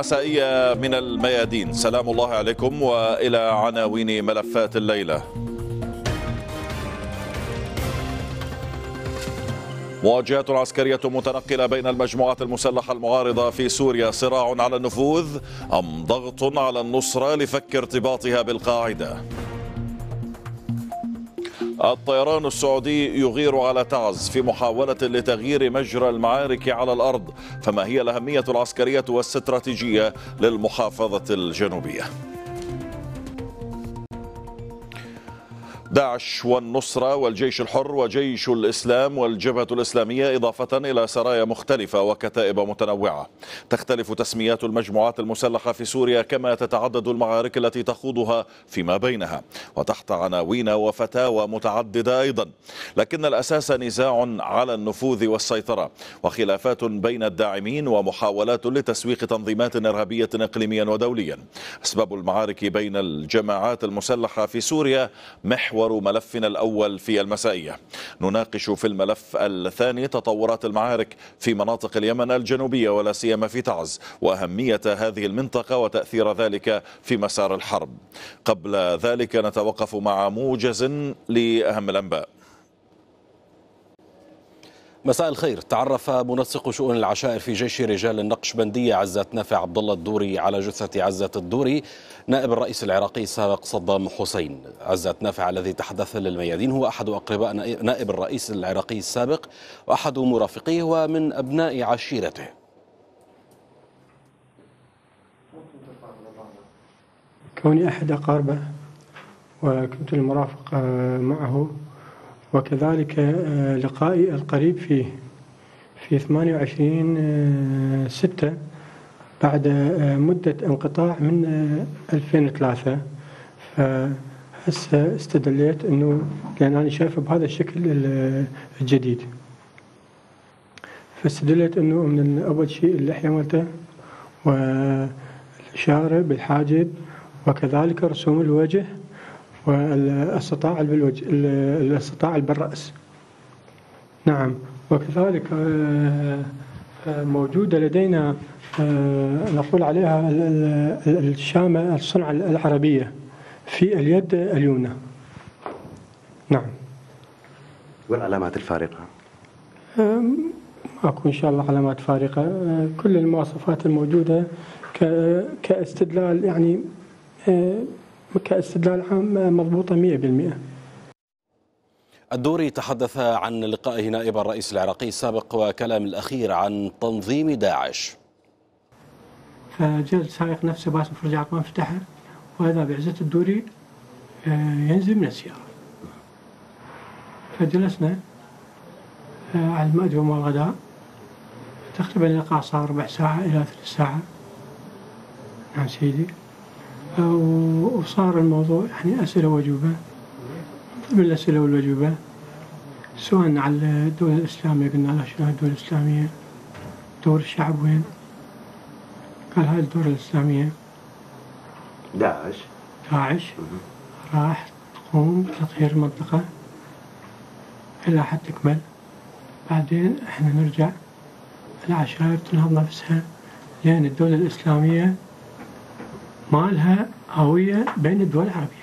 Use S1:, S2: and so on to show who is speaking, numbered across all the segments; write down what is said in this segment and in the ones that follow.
S1: مسائية من الميادين سلام الله عليكم وإلى عناوين ملفات الليلة مواجهات عسكرية متنقلة بين المجموعات المسلحة المعارضة في سوريا صراع على النفوذ أم ضغط على النصرة لفك ارتباطها بالقاعدة الطيران السعودي يغير على تعز في محاولة لتغيير مجرى المعارك على الأرض فما هي الأهمية العسكرية والاستراتيجية للمحافظة الجنوبية داعش والنصرة والجيش الحر وجيش الإسلام والجبهة الإسلامية إضافة إلى سرايا مختلفة وكتائب متنوعة تختلف تسميات المجموعات المسلحة في سوريا كما تتعدد المعارك التي تخوضها فيما بينها وتحت عناوين وفتاوى متعددة أيضا لكن الأساس نزاع على النفوذ والسيطرة وخلافات بين الداعمين ومحاولات لتسويق تنظيمات إرهابية إقليميا ودوليا أسباب المعارك بين الجماعات المسلحة في سوريا محور محور ملفنا الأول في المسائية نناقش في الملف الثاني تطورات المعارك في مناطق اليمن الجنوبية ولا سيما في تعز وأهمية هذه المنطقة وتأثير ذلك في مسار الحرب قبل ذلك نتوقف مع موجز لأهم الأنباء مساء الخير تعرف
S2: منسق شؤون العشائر في جيش رجال النقشبندية عزة نافع عبد الله الدوري على جثة عزة الدوري نائب الرئيس العراقي السابق صدام حسين عزة نافع الذي تحدث للميادين هو أحد أقرباء نائب الرئيس العراقي السابق وأحد مرافقيه ومن أبناء عشيرته
S3: كوني أحد أقاربه وكنت المرافق آه، معه وكذلك آه، لقائي القريب فيه في 28 6 آه، بعد آه، مدة انقطاع من 2003 فهسه استدليت انه لان انا شايفه بهذا الشكل الجديد فاستدليت انه من اول شيء اللحيه مالته والشارب الحاجب وكذلك رسوم الوجه والاستطاع بالوجه الاستطاع بالرأس نعم وكذلك آه، آه، موجودة لدينا آه، نقول عليها الشامة الصنعة العربية في اليد اليمنى
S4: نعم والعلامات الفارقة
S3: اكو ان شاء الله علامات فارقه كل المواصفات الموجوده كاستدلال يعني كاستدلال عام مضبوطة 100%
S2: الدوري تحدث عن لقائه نائب الرئيس العراقي السابق وكلام الأخير عن تنظيم داعش
S3: فجلد سائق نفسه باسم فرج عقبان فتحه وإذا بعزة الدوري آه، ينزل من السيارة فجلسنا آه، على المأدبة مال الغداء تقريبا اللقاء صار ربع ساعة إلى ثلث ساعة نعم سيدي وصار الموضوع يعني أسئلة وأجوبة ضمن الأسئلة والأجوبة سواء على الدول الإسلامية قلنا لها شنو الدول الإسلامية دور الشعب وين قال هاي الدولة الإسلامية داعش داعش راح تقوم بتطهير المنطقة إلى حد تكمل بعدين احنا نرجع العشائر تنهض نفسها لأن الدولة الإسلامية مالها هوية بين الدول العربية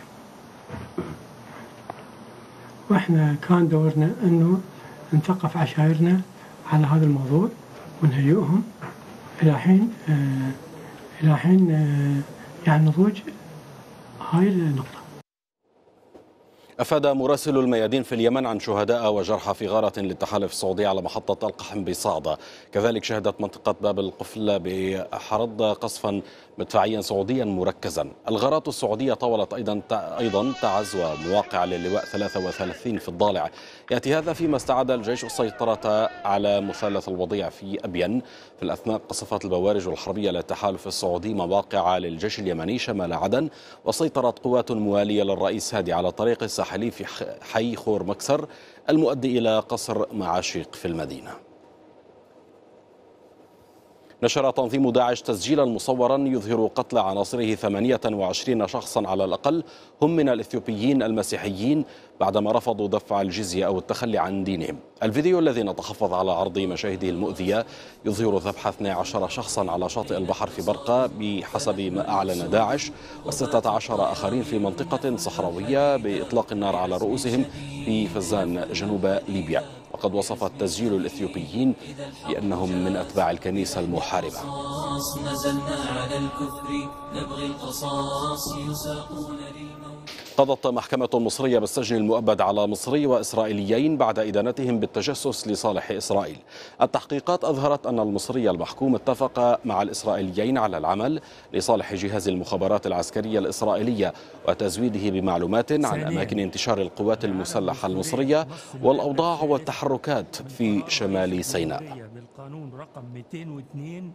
S3: وإحنا كان دورنا أنه نثقف عشائرنا على هذا الموضوع ونهيئهم إلى حين آه إلى حين آه يعني نضوج هاي النقطة
S2: أفاد مراسل الميادين في اليمن عن شهداء وجرحى في غارة للتحالف السعودي على محطة القحم بصعدة كذلك شهدت منطقة باب القفل بحرض قصفا مدفعيا سعوديا مركزا الغارات السعودية طولت أيضا أيضا تعز ومواقع للواء 33 في الضالع يأتي هذا فيما استعاد الجيش السيطرة على مثلث الوضيع في أبين في الأثناء قصفت البوارج الحربية للتحالف السعودي مواقع للجيش اليمني شمال عدن وسيطرت قوات موالية للرئيس هادي على طريق الساحلي في حي خور مكسر المؤدي إلى قصر معاشيق في المدينة نشر تنظيم داعش تسجيلا مصورا يظهر قتل عناصره 28 شخصا على الأقل هم من الإثيوبيين المسيحيين بعدما رفضوا دفع الجزية أو التخلي عن دينهم الفيديو الذي نتحفظ على عرض مشاهده المؤذية يظهر ذبح 12 شخصا على شاطئ البحر في برقة بحسب ما أعلن داعش و16 آخرين في منطقة صحراوية بإطلاق النار على رؤوسهم في فزان جنوب ليبيا وقد وصف التسجيل الإثيوبيين بأنهم من أتباع الكنيسة المحاربة
S5: نزلنا على الكفر نبغي القصاص يساقون
S2: قضت محكمة مصرية بالسجن المؤبد على مصري وإسرائيليين بعد إدانتهم بالتجسس لصالح إسرائيل التحقيقات أظهرت أن المصري المحكوم اتفق مع الإسرائيليين على العمل لصالح جهاز المخابرات العسكرية الإسرائيلية وتزويده بمعلومات عن أماكن انتشار القوات المسلحة المصرية والأوضاع والتحركات في شمال سيناء
S3: بالقانون رقم 202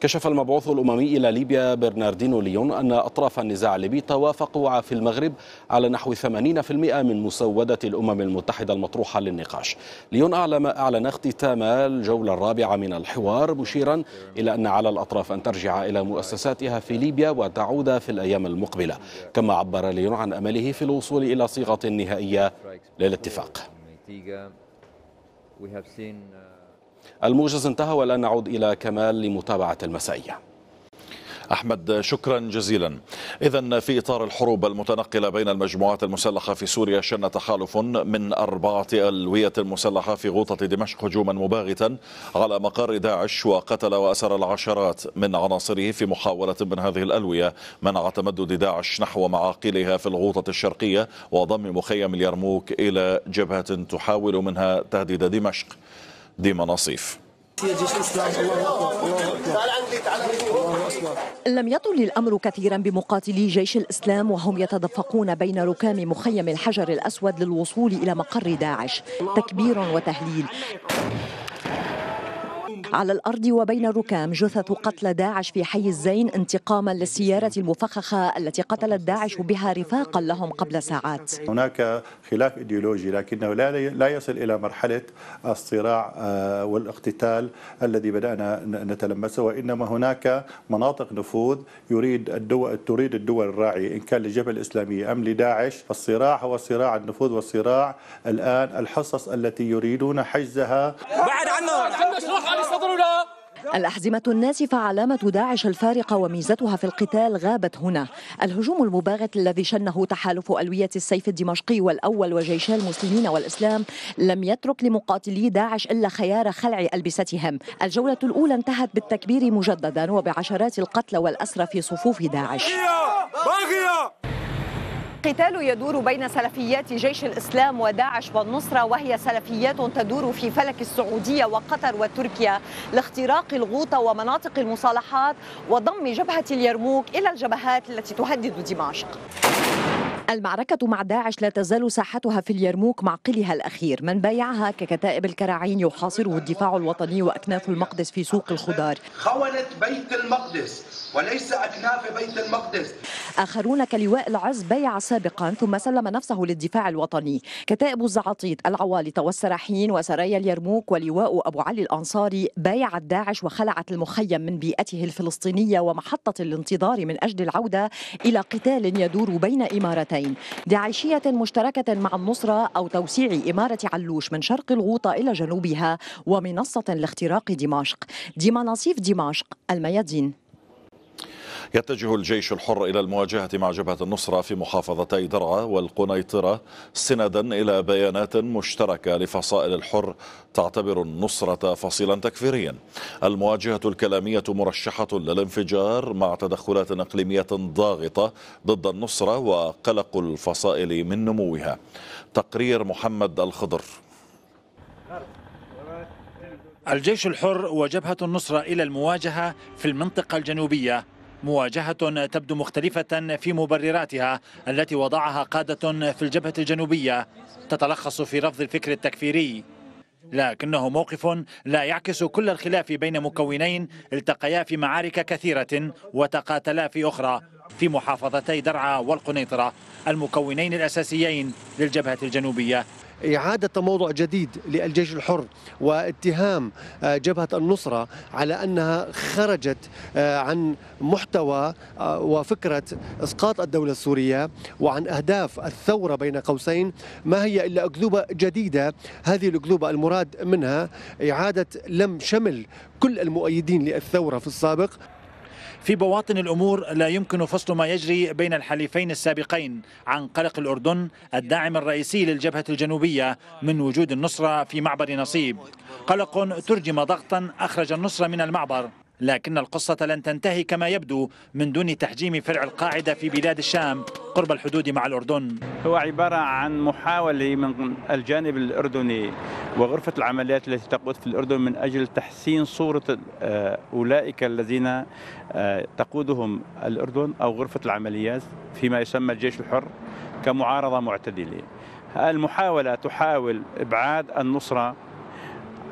S2: كشف المبعوث الأممي إلى ليبيا برناردينو ليون أن أطراف النزاع الليبي توافقوا في المغرب على نحو 80% من مسودة الأمم المتحدة المطروحة للنقاش ليون أعلم أعلن اختتام الجولة الرابعة من الحوار مشيرا إلى أن على الأطراف أن ترجع إلى مؤسساتها في ليبيا وتعود في الأيام المقبلة كما عبر ليون عن أمله في الوصول إلى صيغة نهائية للاتفاق uh, الموجز انتهى والآن نعود إلى كمال لمتابعة المسائية
S1: أحمد شكرا جزيلا إذا في إطار الحروب المتنقلة بين المجموعات المسلحة في سوريا شن تحالف من أربعة ألوية المسلحه في غوطة دمشق هجوما مباغتا على مقر داعش وقتل وأسر العشرات من عناصره في محاولة من هذه الألوية منع تمدد داعش نحو معاقلها في الغوطة الشرقية وضم مخيم اليرموك إلى جبهة تحاول منها تهديد دمشق ديما نصيف
S6: لم يطل الأمر كثيرا بمقاتلي جيش الإسلام وهم يتدفقون بين ركام مخيم الحجر الأسود للوصول إلى مقر داعش تكبير وتهليل على الأرض وبين الركام جثث قتلى داعش في حي الزين انتقاما للسيارة المفخخة التي قتلت داعش بها رفاقا لهم قبل ساعات
S1: هناك خلاف إيديولوجي لكنه لا يصل إلى مرحلة الصراع آه، والاقتتال الذي بدأنا نتلمسه وإنما هناك مناطق نفوذ يريد الدول تريد الدول الراعية إن كان للجبهة الإسلامية أم لداعش الصراع هو صراع النفوذ والصراع الآن الحصص التي يريدون حجزها
S7: بعد عنه
S6: الأحزمة الناسفة علامة داعش الفارقة وميزتها في القتال غابت هنا الهجوم المباغت الذي شنه تحالف ألوية السيف الدمشقي والأول وجيشا المسلمين والإسلام لم يترك لمقاتلي داعش إلا خيار خلع ألبستهم الجولة الأولى انتهت بالتكبير مجددا وبعشرات القتلى والأسرى في صفوف داعش قتال يدور بين سلفيات جيش الإسلام وداعش والنصرة وهي سلفيات تدور في فلك السعودية وقطر وتركيا لاختراق الغوطة ومناطق المصالحات وضم جبهة اليرموك إلى الجبهات التي تهدد دمشق المعركة مع داعش لا تزال ساحتها في اليرموك معقلها الأخير من بايعها ككتائب الكراعين يحاصره الدفاع الوطني وأكناف المقدس في سوق الخضار
S8: خونت بيت المقدس وليس أكناف بيت المقدس
S6: آخرون كلواء العز بايع سابقا ثم سلم نفسه للدفاع الوطني كتائب الزعاطيط العوالطة والسراحين وسرايا اليرموك ولواء أبو علي الأنصاري بايعت داعش وخلعت المخيم من بيئته الفلسطينية ومحطة الانتظار من أجل العودة إلى قتال يدور بين إمارتين الطرفين داعشية مشتركة مع النصرة أو توسيع إمارة علوش من شرق الغوطة إلى جنوبها ومنصة لاختراق دمشق دي مناصيف دمشق الميادين
S1: يتجه الجيش الحر إلى المواجهة مع جبهة النصرة في محافظتي درعا والقنيطرة سندا إلى بيانات مشتركة لفصائل الحر تعتبر النصرة فصيلا تكفيريا المواجهة الكلامية مرشحة للانفجار مع تدخلات إقليمية ضاغطة ضد النصرة وقلق الفصائل من نموها
S5: تقرير محمد الخضر الجيش الحر وجبهة النصرة إلى المواجهة في المنطقة الجنوبية مواجهة تبدو مختلفة في مبرراتها التي وضعها قادة في الجبهة الجنوبية تتلخص في رفض الفكر التكفيري لكنه موقف لا يعكس كل الخلاف بين مكونين التقيا في معارك كثيرة وتقاتلا في أخرى في محافظتي درعا والقنيطرة المكونين الأساسيين للجبهة الجنوبية إعادة تموضع جديد للجيش الحر واتهام آه، جبهة النصرة على أنها خرجت آه، عن محتوى آه، وفكرة إسقاط الدولة السورية وعن أهداف الثورة بين قوسين ما هي إلا أكذوبة جديدة هذه الأكذوبة المراد منها إعادة لم شمل كل المؤيدين للثورة في السابق في بواطن الأمور لا يمكن فصل ما يجري بين الحليفين السابقين عن قلق الأردن الداعم الرئيسي للجبهة الجنوبية من وجود النصرة في معبر نصيب قلق ترجم ضغطا أخرج النصرة من المعبر لكن القصة لن تنتهي كما يبدو من دون تحجيم فرع القاعدة في بلاد الشام قرب الحدود مع الأردن هو عبارة عن محاولة من الجانب الأردني وغرفة العمليات التي تقود في الأردن من أجل تحسين صورة آه، أولئك الذين آه، تقودهم الأردن أو غرفة العمليات فيما يسمى الجيش الحر كمعارضة معتدلة المحاولة تحاول إبعاد النصرة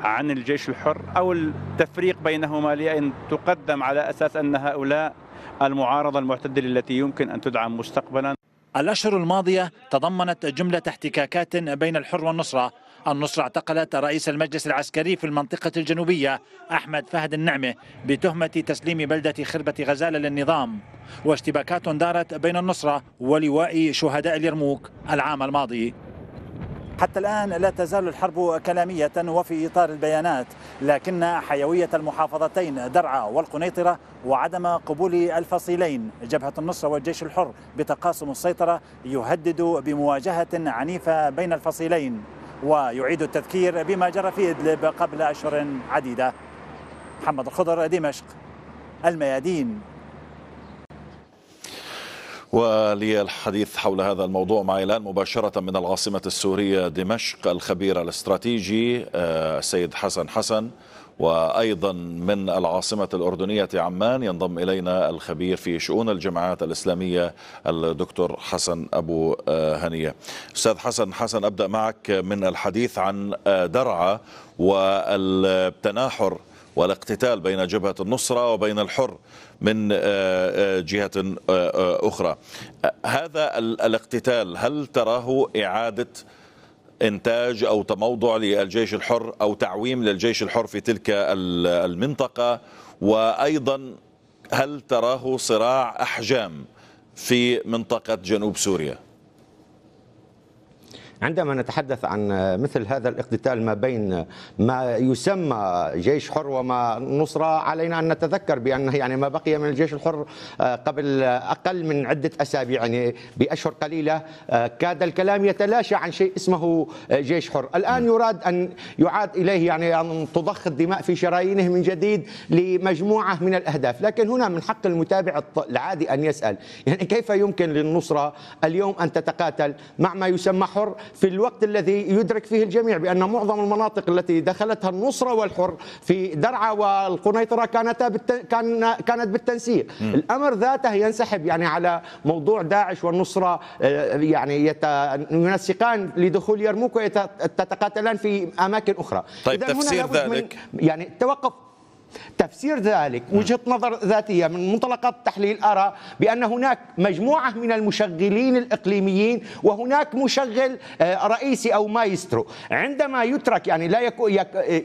S5: عن الجيش الحر أو التفريق بينهما لأن تقدم على أساس أن هؤلاء المعارضة المعتدلة التي يمكن أن تدعم مستقبلا الأشهر الماضية تضمنت جملة احتكاكات بين الحر والنصرة النصرة اعتقلت رئيس المجلس العسكري في المنطقة الجنوبية أحمد فهد النعمة بتهمة تسليم بلدة خربة غزالة للنظام واشتباكات دارت بين النصرة ولواء شهداء اليرموك العام الماضي حتى الآن لا تزال الحرب كلامية وفي إطار البيانات لكن حيوية المحافظتين درعا والقنيطرة وعدم قبول الفصيلين جبهة النصرة والجيش الحر بتقاسم السيطرة يهدد بمواجهة عنيفة بين الفصيلين ويعيد التذكير بما جرى في إدلب قبل أشهر عديدة محمد الخضر دمشق الميادين
S1: وللحديث حول هذا الموضوع مع الان مباشرة من العاصمة السورية دمشق الخبير الاستراتيجي السيد آه، حسن حسن وأيضا من العاصمة الأردنية عمان ينضم إلينا الخبير في شؤون الجماعات الإسلامية الدكتور حسن أبو آه، هنية أستاذ حسن حسن أبدأ معك من الحديث عن آه، درعا والتناحر والاقتتال بين جبهة النصرة وبين الحر من آه، آه، جهة آه، أخرى هذا الاقتتال هل تراه إعادة إنتاج أو تموضع للجيش الحر أو تعويم للجيش الحر في تلك المنطقة وأيضا هل تراه صراع أحجام في منطقة جنوب سوريا؟
S8: عندما نتحدث عن مثل هذا الاقتتال ما بين ما يسمى جيش حر وما نصرة علينا أن نتذكر بأن يعني ما بقي من الجيش الحر آه، قبل أقل من عدة أسابيع يعني بأشهر قليلة آه، كاد الكلام يتلاشى عن شيء اسمه آه، جيش حر الآن نعم. يراد أن يعاد إليه يعني أن تضخ الدماء في شرايينه من جديد لمجموعة من الأهداف لكن هنا من حق المتابع العادي أن يسأل يعني كيف يمكن للنصرة اليوم أن تتقاتل مع ما يسمى حر في الوقت الذي يدرك فيه الجميع بأن معظم المناطق التي دخلتها النصرة والحر في درعا والقنيطرة كانت كانت بالتنسيق الأمر ذاته ينسحب يعني على موضوع داعش والنصرة آه، يعني ينسقان لدخول يرموك وتتقاتلان في أماكن أخرى
S1: طيب تفسير ذلك
S8: من... يعني توقف تفسير ذلك نعم. وجهة نظر ذاتية من منطلقات التحليل أرى بأن هناك مجموعة من المشغلين الإقليميين وهناك مشغل آه، رئيسي أو مايسترو عندما يترك يعني لا آه،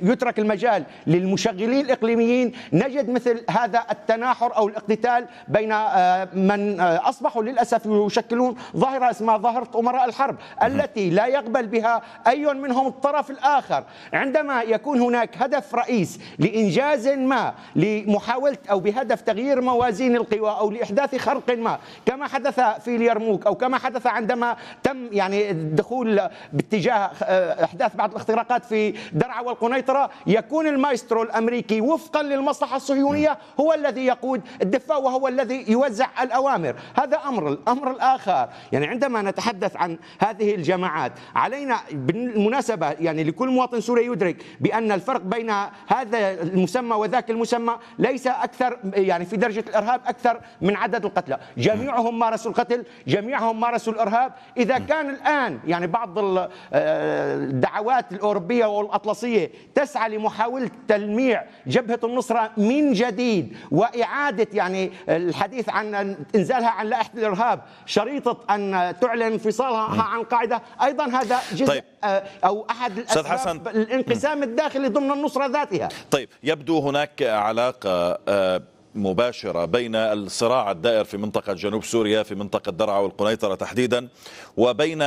S8: يترك المجال للمشغلين الإقليميين نجد مثل هذا التناحر أو الاقتتال بين آه، من أصبحوا للأسف يشكلون ظاهرة اسمها ظاهرة أمراء الحرب نعم. التي لا يقبل بها أي منهم الطرف الآخر عندما يكون هناك هدف رئيس لإنجاز ما لمحاولة أو بهدف تغيير موازين القوى أو لإحداث خرق ما كما حدث في اليرموك أو كما حدث عندما تم يعني الدخول باتجاه آه، إحداث بعض الاختراقات في درعا والقنيطرة يكون المايسترو الأمريكي وفقا للمصلحة الصهيونية هو الذي يقود الدفاع وهو الذي يوزع الأوامر هذا أمر الأمر الآخر يعني عندما نتحدث عن هذه الجماعات علينا بالمناسبة يعني لكل مواطن سوري يدرك بأن الفرق بين هذا المسمى وذاك المسمى ليس أكثر يعني في درجة الإرهاب أكثر من عدد القتلى جميعهم مارسوا القتل جميعهم مارسوا الإرهاب إذا كان الآن يعني بعض آه، الدعوات الأوروبية والأطلسية تسعى لمحاولة تلميع جبهة النصرة من جديد وإعادة يعني الحديث عن إنزالها عن لائحة الإرهاب شريطة أن تعلن انفصالها عن القاعدة أيضا هذا جزء طيب. آه، أو أحد الأسباب الانقسام الداخلي ضمن النصرة ذاتها
S1: طيب يبدو هنا هناك علاقة آه، مباشرة بين الصراع الدائر في منطقة جنوب سوريا في منطقة درعا والقنيطرة تحديدا وبين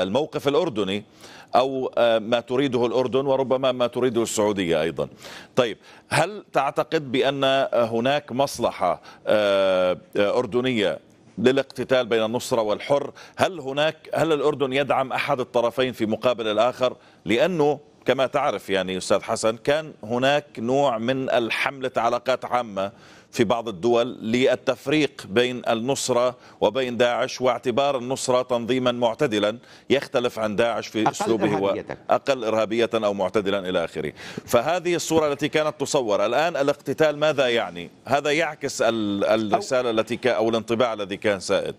S1: الموقف الأردني أو آه، ما تريده الأردن وربما ما تريده السعودية أيضا طيب هل تعتقد بأن هناك مصلحة آه، أردنية للاقتتال بين النصرة والحر هل هناك هل الأردن يدعم أحد الطرفين في مقابل الآخر لأنه كما تعرف يعني أستاذ حسن كان هناك نوع من الحملة علاقات عامة في بعض الدول للتفريق بين النصرة وبين داعش واعتبار النصرة تنظيما معتدلا يختلف عن داعش في أقل أسلوبه إرهابية. أقل إرهابية أو معتدلا إلى آخره فهذه الصورة التي كانت تصور الآن الاقتتال ماذا يعني هذا يعكس الرسالة التي أو الانطباع الذي كان سائد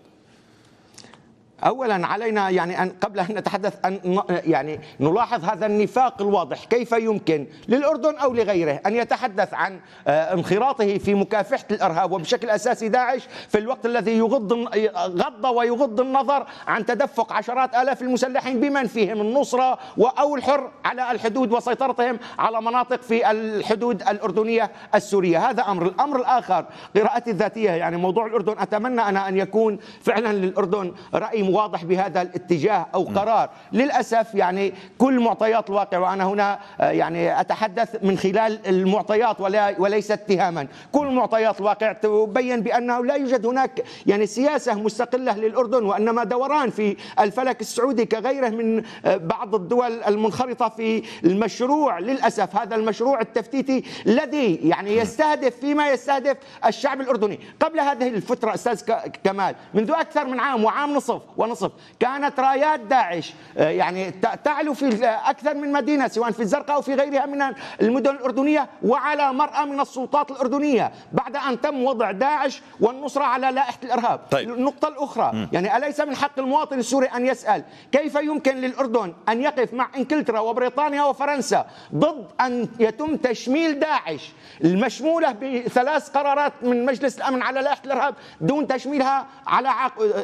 S8: اولا علينا يعني ان قبل ان نتحدث ان يعني نلاحظ هذا النفاق الواضح كيف يمكن للاردن او لغيره ان يتحدث عن آه، انخراطه في مكافحه الارهاب وبشكل اساسي داعش في الوقت الذي يغض غض ويغض النظر عن تدفق عشرات الاف المسلحين بمن فيهم النصره او الحر على الحدود وسيطرتهم على مناطق في الحدود الاردنيه السوريه هذا امر الامر الاخر قراءتي الذاتيه يعني موضوع الاردن اتمنى انا ان يكون فعلا للاردن راي تقييم واضح بهذا الاتجاه او نعم. قرار للاسف يعني كل معطيات الواقع وانا هنا آه، يعني اتحدث من خلال المعطيات ولا وليس اتهاما كل معطيات الواقع تبين بانه لا يوجد هناك يعني سياسه مستقله للاردن وانما دوران في الفلك السعودي كغيره من آه، بعض الدول المنخرطه في المشروع للاسف هذا المشروع التفتيتي الذي يعني نعم. يستهدف فيما يستهدف الشعب الاردني قبل هذه الفتره استاذ كمال منذ اكثر من عام وعام نصف ونصف كانت رايات داعش آه، يعني تعلو في أكثر من مدينة سواء في الزرقاء أو في غيرها من المدن الأردنية وعلى مرأى من السلطات الأردنية بعد أن تم وضع داعش والنصرة على لائحة الإرهاب طيب. النقطة الأخرى م. يعني أليس من حق المواطن السوري أن يسأل كيف يمكن للأردن أن يقف مع إنكلترا وبريطانيا وفرنسا ضد أن يتم تشميل داعش المشمولة بثلاث قرارات من مجلس الأمن على لائحة الإرهاب دون تشميلها على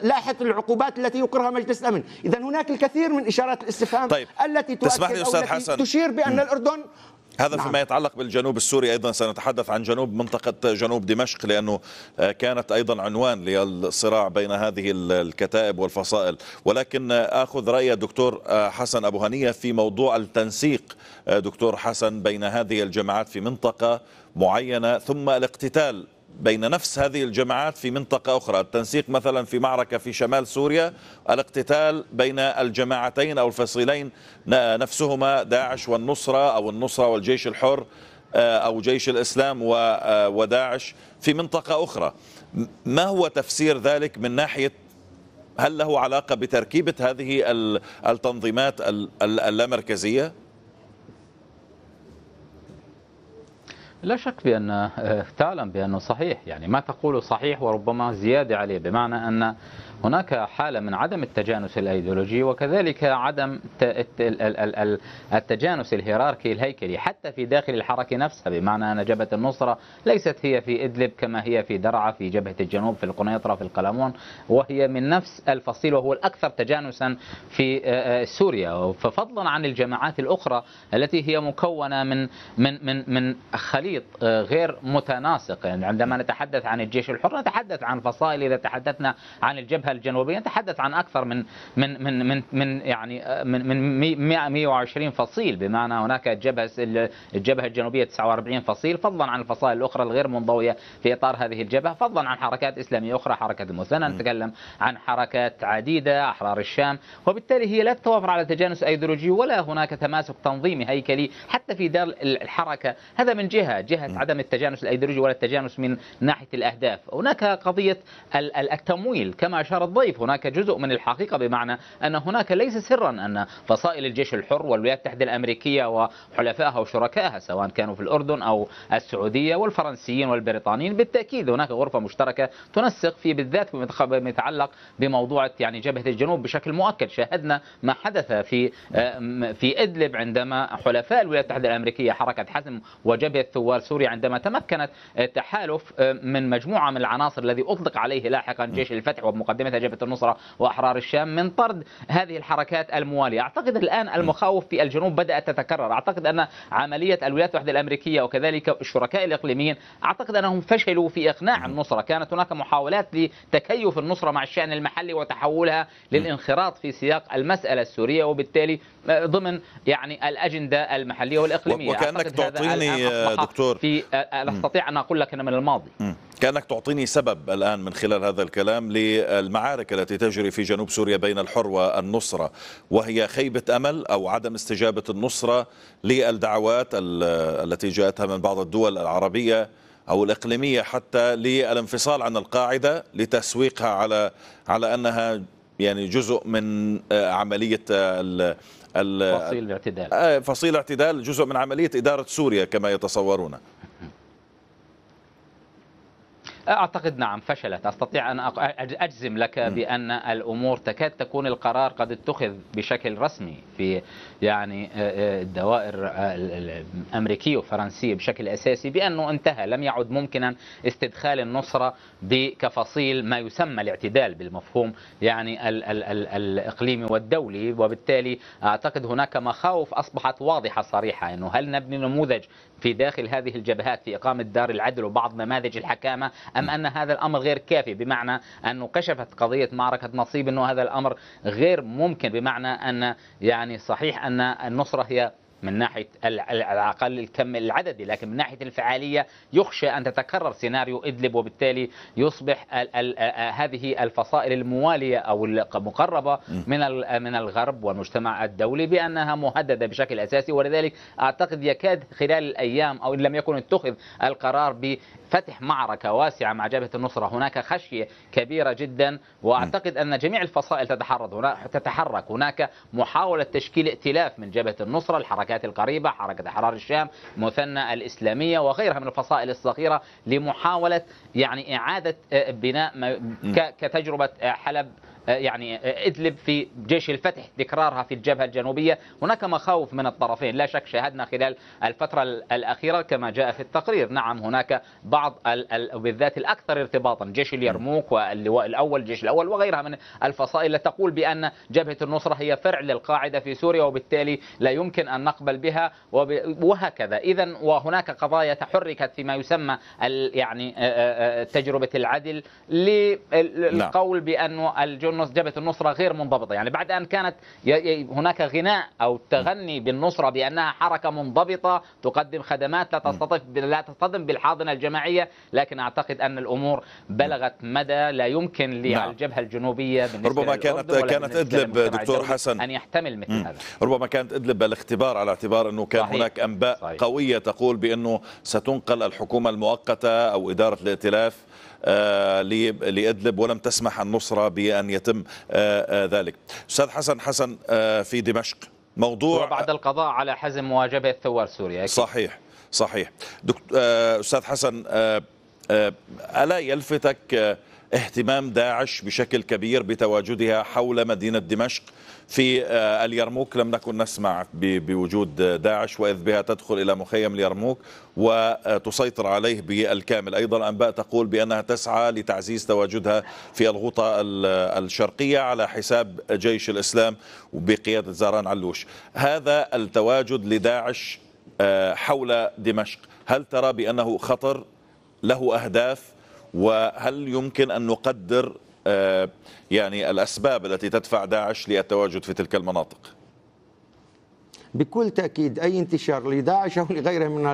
S8: لائحة العقوبات التي يقرها مجلس الامن، اذا هناك الكثير من اشارات الاستفهام طيب. التي تؤكد أو لي استاذ حسن تشير بان م. الاردن
S1: هذا نعم. فيما يتعلق بالجنوب السوري ايضا سنتحدث عن جنوب منطقه جنوب دمشق لانه كانت ايضا عنوان للصراع بين هذه الكتائب والفصائل ولكن اخذ راي دكتور حسن ابو هنيه في موضوع التنسيق دكتور حسن بين هذه الجماعات في منطقه معينه ثم الاقتتال بين نفس هذه الجماعات في منطقة أخرى التنسيق مثلا في معركة في شمال سوريا الاقتتال بين الجماعتين أو الفصيلين نفسهما داعش والنصرة أو النصرة والجيش الحر آه، أو جيش الإسلام آه، وداعش في منطقة أخرى ما هو تفسير ذلك من ناحية هل له علاقة بتركيبة هذه التنظيمات اللامركزية؟
S9: لا شك بأن آه، تعلم بأنه صحيح يعني ما تقوله صحيح وربما زيادة عليه بمعنى أن هناك حالة من عدم التجانس الأيديولوجي وكذلك عدم التجانس الهيراركي الهيكلي حتى في داخل الحركة نفسها بمعنى أن جبهة النصرة ليست هي في إدلب كما هي في درعا في جبهة الجنوب في القنيطرة في القلمون وهي من نفس الفصيل وهو الأكثر تجانسا في آه، آه، سوريا ففضلا عن الجماعات الأخرى التي هي مكونة من من من من خليط آه، غير متناسق يعني عندما نتحدث عن الجيش الحر نتحدث عن فصائل إذا تحدثنا عن الجبهة الجنوبيه نتحدث عن اكثر من من من من, من يعني من من 120 فصيل بمعنى هناك الجبهه الجبهه الجنوبيه 49 فصيل فضلا عن الفصائل الاخرى الغير منضويه في اطار هذه الجبهه فضلا عن حركات اسلاميه اخرى حركه المثنى نتكلم عن حركات عديده احرار الشام وبالتالي هي لا تتوافر على تجانس ايديولوجي ولا هناك تماسك تنظيمي هيكلي حتى في دار الحركه هذا من جهه جهه عدم التجانس الايديولوجي ولا التجانس من ناحيه الاهداف هناك قضيه التمويل كما اشرت ذكر الضيف هناك جزء من الحقيقة بمعنى أن هناك ليس سرا أن فصائل الجيش الحر والولايات المتحدة الأمريكية وحلفائها وشركائها سواء كانوا في الأردن أو السعودية والفرنسيين والبريطانيين بالتأكيد هناك غرفة مشتركة تنسق في بالذات فيما يتعلق بموضوع يعني جبهة الجنوب بشكل مؤكد شاهدنا ما حدث في في إدلب عندما حلفاء الولايات المتحدة الأمريكية حركة حزم وجبهة ثوار سوريا عندما تمكنت تحالف من مجموعة من العناصر الذي أطلق عليه لاحقا جيش الفتح ومقدمة مثل جبهه النصره واحرار الشام من طرد هذه الحركات المواليه، اعتقد الان المخاوف في الجنوب بدات تتكرر، اعتقد ان عمليه الولايات المتحده الامريكيه وكذلك الشركاء الاقليميين اعتقد انهم فشلوا في اقناع النصره، كانت هناك محاولات لتكيف النصره مع الشان المحلي وتحولها للانخراط في سياق المساله السوريه وبالتالي آه، ضمن يعني الاجنده المحليه والاقليميه وكانك تعطيني آه، آه، دكتور في استطيع ان اقول لك ان من الماضي
S1: كانك تعطيني سبب الان من خلال هذا الكلام للمعنى المعارك التي تجري في جنوب سوريا بين الحر والنصرة وهي خيبة أمل أو عدم استجابة النصرة للدعوات التي جاءتها من بعض الدول العربية أو الإقليمية حتى للانفصال عن القاعدة لتسويقها على على أنها يعني جزء من آه، عملية فصيل الاعتدال آه، فصيل الاعتدال جزء من عملية إدارة سوريا كما يتصورون
S9: أعتقد نعم فشلت أستطيع أن أجزم لك بأن الأمور تكاد تكون القرار قد اتخذ بشكل رسمي في يعني الدوائر الأمريكية وفرنسية بشكل أساسي بأنه انتهى لم يعد ممكنا استدخال النصرة بكفاصيل ما يسمى الاعتدال بالمفهوم يعني ال ال ال الإقليمي والدولي وبالتالي أعتقد هناك مخاوف أصبحت واضحة صريحة أنه هل نبني نموذج في داخل هذه الجبهات في إقامة دار العدل وبعض نماذج الحكامة أم أن هذا الأمر غير كافي بمعنى أنه كشفت قضية معركة نصيب أنه هذا الأمر غير ممكن بمعنى أن يعني صحيح أن النصرة هي من ناحية على الأقل الكم العددي لكن من ناحية الفعالية يخشى أن تتكرر سيناريو إدلب وبالتالي يصبح الـ الـ هذه الفصائل الموالية أو المقربة من من الغرب والمجتمع الدولي بأنها مهددة بشكل أساسي ولذلك أعتقد يكاد خلال الأيام أو إن لم يكن اتخذ القرار بفتح معركة واسعة مع جبهة النصرة هناك خشية كبيرة جدا وأعتقد أن جميع الفصائل تتحرك هناك تتحرك هناك محاولة تشكيل ائتلاف من جبهة النصرة الحركة الحركات القريبة حركة أحرار الشام مثنى الإسلامية وغيرها من الفصائل الصغيرة لمحاولة يعني إعادة آه، بناء كتجربة آه، حلب آه، يعني إدلب آه، في جيش الفتح تكرارها في الجبهة الجنوبية هناك مخاوف من الطرفين لا شك شاهدنا خلال الفترة الأخيرة كما جاء في التقرير نعم هناك بعض بالذات الأكثر ارتباطا جيش اليرموك واللواء الأول الجيش الأول وغيرها من الفصائل تقول بأن جبهة النصرة هي فرع للقاعدة في سوريا وبالتالي لا يمكن أن نقبل بها وهكذا إذا وهناك قضايا تحركت فيما يسمى يعني آه، تجربة العدل للقول نعم. بأن الجن النص جبهة النصرة غير منضبطة يعني بعد أن كانت هناك غناء أو تغني بالنصرة بأنها حركة منضبطة تقدم خدمات لا تستطف لا تصطدم بالحاضنة الجماعية لكن أعتقد أن الأمور بلغت مدى لا يمكن للجبهة نعم. الجنوبية بالنسبة ربما كانت كانت إدلب دكتور حسن أن يحتمل مثل مم. هذا
S1: ربما كانت إدلب الاختبار على اعتبار أنه كان صحيح. هناك أنباء صحيح. قوية تقول بأنه ستنقل الحكومة المؤقتة أو إدارة الائتلاف آه، لإدلب ولم تسمح النصرة بأن يتم آه، آه، ذلك أستاذ حسن حسن في دمشق موضوع
S9: بعد القضاء على حزم مواجبة ثوار سوريا أكيد.
S1: صحيح صحيح دكتور أستاذ حسن ألا يلفتك اهتمام داعش بشكل كبير بتواجدها حول مدينة دمشق في آه، اليرموك لم نكن نسمع بوجود داعش وإذ بها تدخل إلى مخيم اليرموك وتسيطر عليه بالكامل أيضا الأنباء تقول بأنها تسعى لتعزيز تواجدها في الغوطة الشرقية على حساب جيش الإسلام بقيادة زاران علوش هذا التواجد لداعش آه، حول دمشق هل ترى بأنه خطر له أهداف وهل يمكن أن نقدر آه، يعني الأسباب التي تدفع داعش للتواجد في تلك المناطق
S8: بكل تاكيد اي انتشار لداعش او لغيره من